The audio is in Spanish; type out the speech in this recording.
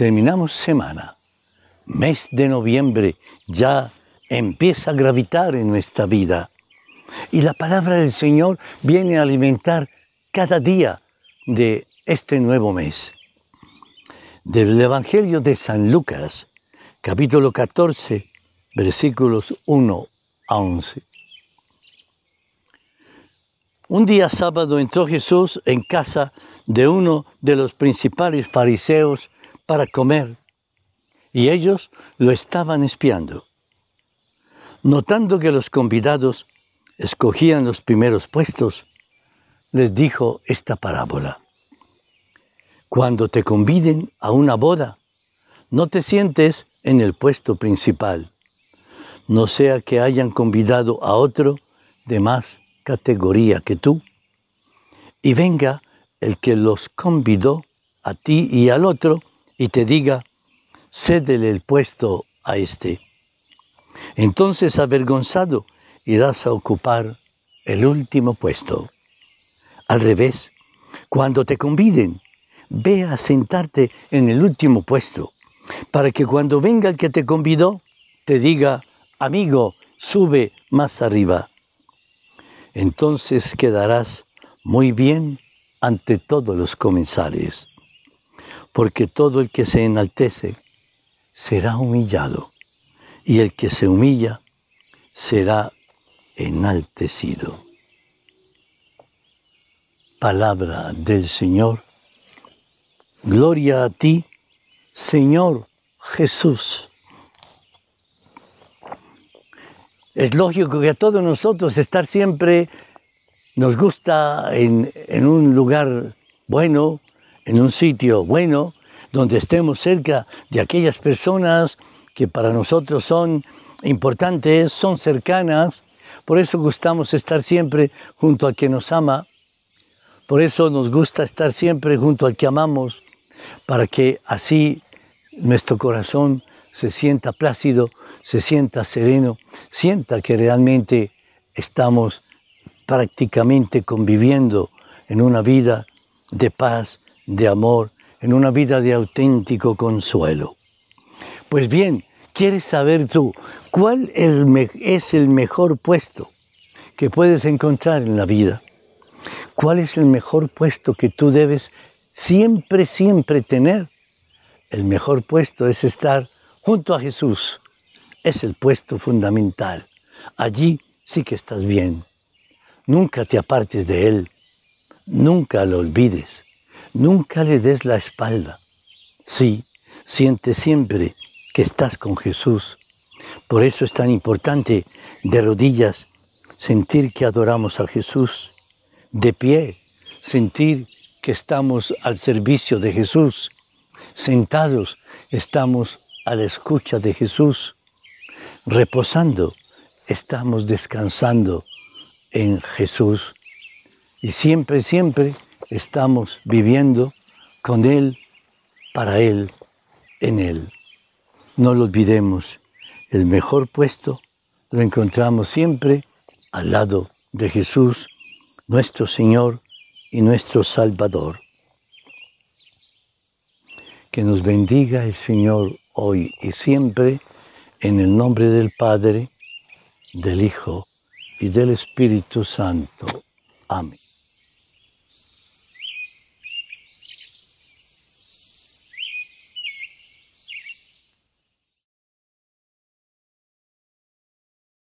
Terminamos semana, mes de noviembre ya empieza a gravitar en nuestra vida y la palabra del Señor viene a alimentar cada día de este nuevo mes. Del Evangelio de San Lucas, capítulo 14, versículos 1 a 11. Un día sábado entró Jesús en casa de uno de los principales fariseos para comer, y ellos lo estaban espiando. Notando que los convidados escogían los primeros puestos, les dijo esta parábola. Cuando te conviden a una boda, no te sientes en el puesto principal, no sea que hayan convidado a otro de más categoría que tú, y venga el que los convidó a ti y al otro y te diga, cédele el puesto a este. Entonces, avergonzado, irás a ocupar el último puesto. Al revés, cuando te conviden, ve a sentarte en el último puesto, para que cuando venga el que te convidó, te diga, amigo, sube más arriba. Entonces quedarás muy bien ante todos los comensales porque todo el que se enaltece será humillado, y el que se humilla será enaltecido. Palabra del Señor. Gloria a ti, Señor Jesús. Es lógico que a todos nosotros estar siempre nos gusta en, en un lugar bueno, en un sitio bueno, donde estemos cerca de aquellas personas que para nosotros son importantes, son cercanas. Por eso gustamos estar siempre junto a quien nos ama. Por eso nos gusta estar siempre junto al que amamos, para que así nuestro corazón se sienta plácido, se sienta sereno, sienta que realmente estamos prácticamente conviviendo en una vida de paz, de amor, en una vida de auténtico consuelo. Pues bien, ¿quieres saber tú cuál es el mejor puesto que puedes encontrar en la vida? ¿Cuál es el mejor puesto que tú debes siempre, siempre tener? El mejor puesto es estar junto a Jesús. Es el puesto fundamental. Allí sí que estás bien. Nunca te apartes de Él. Nunca lo olvides. Nunca le des la espalda. Sí, siente siempre que estás con Jesús. Por eso es tan importante de rodillas sentir que adoramos a Jesús, de pie sentir que estamos al servicio de Jesús, sentados estamos a la escucha de Jesús, reposando estamos descansando en Jesús. Y siempre, siempre estamos viviendo con Él, para Él, en Él. No lo olvidemos, el mejor puesto lo encontramos siempre al lado de Jesús, nuestro Señor y nuestro Salvador. Que nos bendiga el Señor hoy y siempre, en el nombre del Padre, del Hijo y del Espíritu Santo. Amén.